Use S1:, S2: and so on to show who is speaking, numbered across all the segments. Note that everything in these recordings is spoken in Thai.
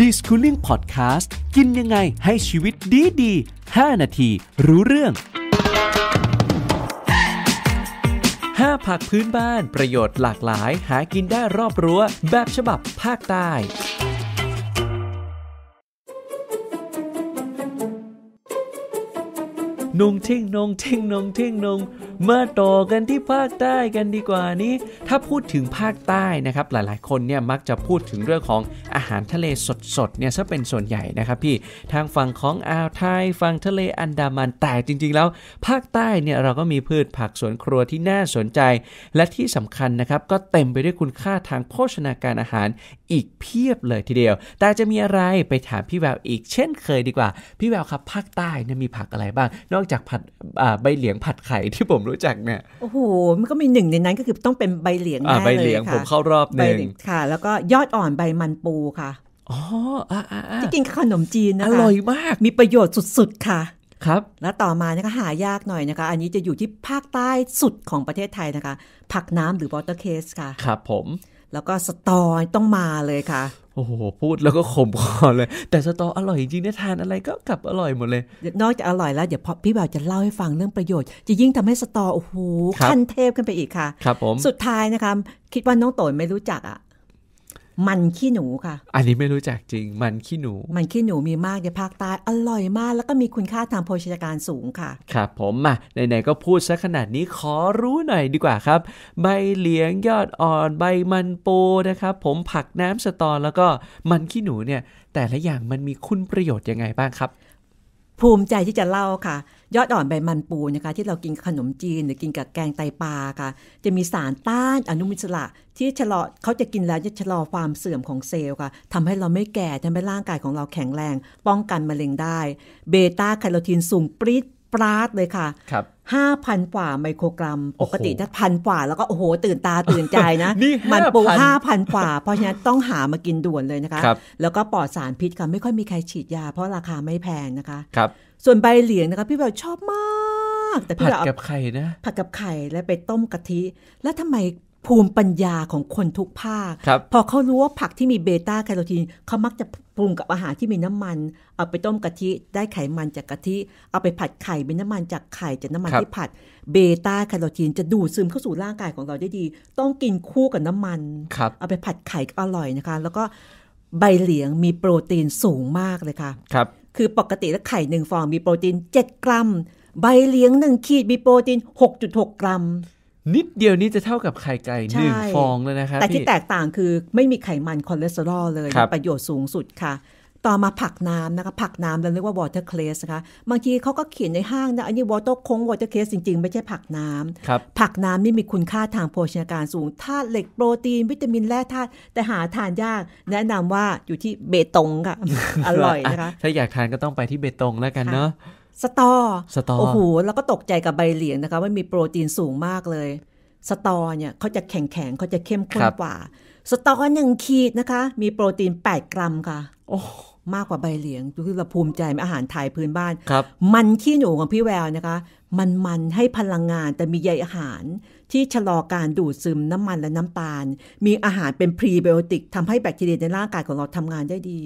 S1: ดิสคูลิ่งพอดแคสต์ กินยังไงให้ชีวิตดีดี 5 นาที รู้เรื่อง 5 ผักพื้นบ้าน ประโยชน์หลากหลาย หากินได้รอบรั้วแบบฉบับภาคใต้นงทิ้งนงทิ้งนงทิ้งนงมาต่อกันที่ภาคใต้กันดีกว่านี้ ถ้าพูดถึงภาคใต้นะครับหลายๆคนเนี่ยมักจะพูดถึงเรื่องของอาหารทะเลสด ๆ เนี่ยซะเป็นส่วนใหญ่นะครับพี่ ทางฝั่งของอ่าวไทยฝั่งทะเลอันดามันแต่จริง ๆ แล้ว ภาคใต้เนี่ยเราก็มีพืชผักสวนครัวที่น่าสนใจและที่สำคัญนะครับ ก็เต็มไปด้วยคุณค่าทางโภชนาการอาหารอีกเพียบเลยทีเดียวแต่จะมีอะไรไปถามพี่แววอีก เช่น เคยดีกว่า พี่แววครับภาคใต้เนี่ยมีผักอะไรบ้าง นอกจากผัดใบเหลียงผัดไข่ที่ผมรูรู้จักเนี่ย
S2: โอ้โหมันก็มีหนึ่งในนั้นก็คือต้องเป็นใบเหลียงแน่เลยค่ะใบเหลียงผมเข้ารอบหนึ่งค่ะ แล้วก็ยอดอ่อนใบมันปูค่ะอ๋อที่กินขนมจีนนะคะอร่อยมาก มีประโยชน์สุดๆค่ะครับ แล้วต่อมานียก็หายากหน่อยนะคะ อันนี้จะอยู่ที่ภาคใต้สุดของประเทศไทยนะคะ ผักน้ำหรือบอเตอร์เคสค่ะครับผม แล้วก็สตอต้องมาเลยค่ะ
S1: โอ้โห พูดแล้วก็ขมคอเลย แต่
S2: สตออร่อยจริงเนี่ยทานอะไรก็กลับอร่อยหมดเลย นอกจากอร่อยแล้วเดี๋ยวพี่บ่าวจะเล่าให้ฟังเรื่องประโยชน์ จะยิ่งทำให้สตอโอ้โหขั้นเทพขึ้นไปอีกค่ะ ครับผมสุดท้ายนะคะคิดว่าน้องโต๋ยไม่รู้จักอ่ะมันขี้หนูค่ะ
S1: อันนี้ไม่รู้จักจริง มันขี้หนู
S2: มันขี้หนูมีมากในภาคใต้อร่อยมาก แล้วก็มีคุณค่าทางโภชนาการสูงค่ะ
S1: ครับผมมาไหนๆก็พูดซะขนาดนี้ ขอรู้หน่อยดีกว่าครับ ใบเหลียงยอดอ่อนใบมันปูนะครับ ผมผักน้ำสตอแล้วก็มันขี้หนูเนี่ยแต่ละอย่างมันมีคุณประโยชน์ยังไงบ้างครับ
S2: ภูมิใจที่จะเล่าค่ะ ยอดอ่อนใบมันปูนะคะ ที่เรากินขนมจีน หรือกินกับแกงไตปลาค่ะ จะมีสารต้านอนุมูลอิสระ ที่ชะลอเขาจะกินแล้วจะชะลอความเสื่อมของเซลล์ค่ะทำให้เราไม่แก่ทำให้ร่างกายของเราแข็งแรง ป้องกันมะเร็งได้ เบต้าแคโรทีนสูงปรี๊ดปราดเลยค่ะครับ5,000กว่าไมโครกรัม ปกติถ้าพันกว่าแล้วก็ โอ้โหตื่นตาตื่นใจนะ มันปู 5,000กว่าเพราะฉะนั้นต้องหามากินด่วนเลยนะคะ แล้วก็ปลอดสารพิษค่ะไม่ค่อยมีใครฉีดยา เพราะราคาไม่แพงนะคะครับส่วนใบเหลียงนะคะ พี่แบบชอบมาก แต่พี่แบบ
S1: ผัดกับไข่นะ
S2: ผัดกับไข่ แล้วไปต้มกะทิแล้วทำไมภูมิปัญญาของคนทุกภาค พอเขารู้ว่าผักที่มีเบต้าแคโรทีน เขามักจะปรุงกับอาหารที่มีน้ำมัน เอาไปต้มกะทิ ได้ไขมันจากกะทิ เอาไปผัดไข่เป็นน้ำมันจากไข่จากน้ำมันที่ผัด เบต้าแคโรทีนจะดูดซึมเข้าสู่ร่างกายของเราได้ดี ต้องกินคู่กับน้ำมัน เอาไปผัดไข่อร่อยนะคะ แล้วก็ใบเหลียงมีโปรตีนสูงมากเลยค่ะครับ คือปกติแล้วไข่หนึ่งฟองมีโปรตีน7 กรัม ใบเหลียงหนึ่งขีดมีโปรตีน6.6 กรัม
S1: นิดเดียวนี้จะเท่ากับไข่ไก่หนึ่งฟองเลยนะคะ แต่ที่แตก
S2: ต่างคือไม่มีไขมันคอเลสเตอรอลเลย ประโยชน์สูงสุดค่ะ ต่อมาผักน้ำนะคะ ผักน้ำเราเรียกว่าวอเตอร์เคลสนะคะบางทีเขาก็เขียนในห้างนะอันนี้วอเตอร์คงวอเตอร์เคลสจริงๆ ไม่ใช่ผักน้ำ ผักน้ำนี่มีคุณค่าทางโภชนาการสูงธาตุเหล็กโปรตีนวิตามินแร่ธาตุแต่หาทานยากแนะนำว่าอยู่ที่เบตงค่ะอร่อยนะคะ
S1: ถ้าอยากทานก็ต้องไปที่เบตงแล้วกันเนาะ
S2: สตอสตอ โอ้โหแล้วก็ตกใจกับใบเหลียงนะคะ ว่ามีโปรตีนสูงมากเลย สตอเนี่ยเขาจะแข็งแข็งเขาจะเข้มข้นกว่า สตอหนึ่งขีดนะคะ มีโปรตีน 8 กรัมค่ะ โอ้ มากกว่าใบเหลียง คือเราภูมิใจอาหารไทยพื้นบ้าน มันขี้หนูของพี่แววนะคะมันมันให้พลังงานแต่มีใยอาหาร ที่ชะลอการดูดซึมน้ำมันและน้ำตาล มีอาหารเป็นพรีไบโอติกทำให้แบคทีเรียในร่างกายของเราทำงานได้ดี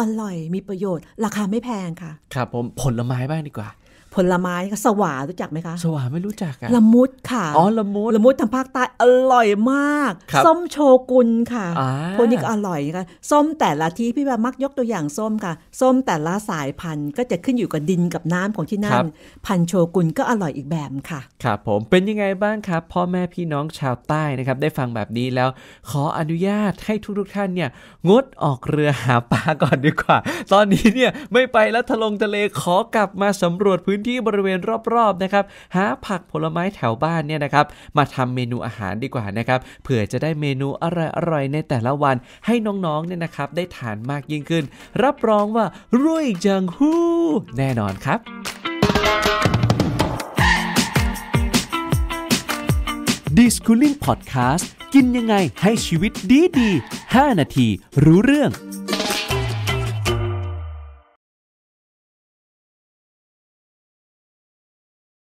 S2: อร่อยมีประโยชน์ ราคาไม่แพงค่ะ
S1: ครับผมผลไม้บ้างดีกว่า
S2: ผลไม้ก็สว่ารู้จักไหมคะสว่าไม่รู้จักอะละมุดค่ะอ๋อ
S1: ละมุดละมุดทางภาคใต้อร่อยมาก ส้ม
S2: โชกุนค่ะพวกนี้ก็อร่อยค่ะส้มแต่ละที่พี่แบบมักยกตัวอย่างส้มค่ะส้มแต่ละสายพันธุ์ ก็จะขึ้นอยู่กับดินกับน้ำของที่นั่นพันโชกุนก็อร่อยอีกแบบค่ะ
S1: ครับผมเป็นยังไงบ้างครับ พ่อแม่พี่น้องชาวใต้นะครับได้ฟังแบบนี้แล้วขออนุญาตให้ทุกทุกท่านเนี่ยงดออกเรือหาปลาก่อนดีกว่า ตอนนี้เนี่ยไม่ไปแล้วทะลงทะเลขอกลับมาสำรวจพื้นนที่บริเวณรอบ ๆ นะครับ หาผักผลไม้แถวบ้านเนี่ยนะครับมาทำเมนูอาหารดีกว่านะครับเผื่อจะได้เมนูอร่อย ๆ ในแต่ละวันให้น้องๆเนี่ยนะครับได้ทานมากยิ่งขึ้น รับรองว่ารวยจังฮู้แน่นอนครับดิสคูลิ่งพอดแคสต์กินยังไงให้ชีวิตดีดี5นาที รู้เรื่อง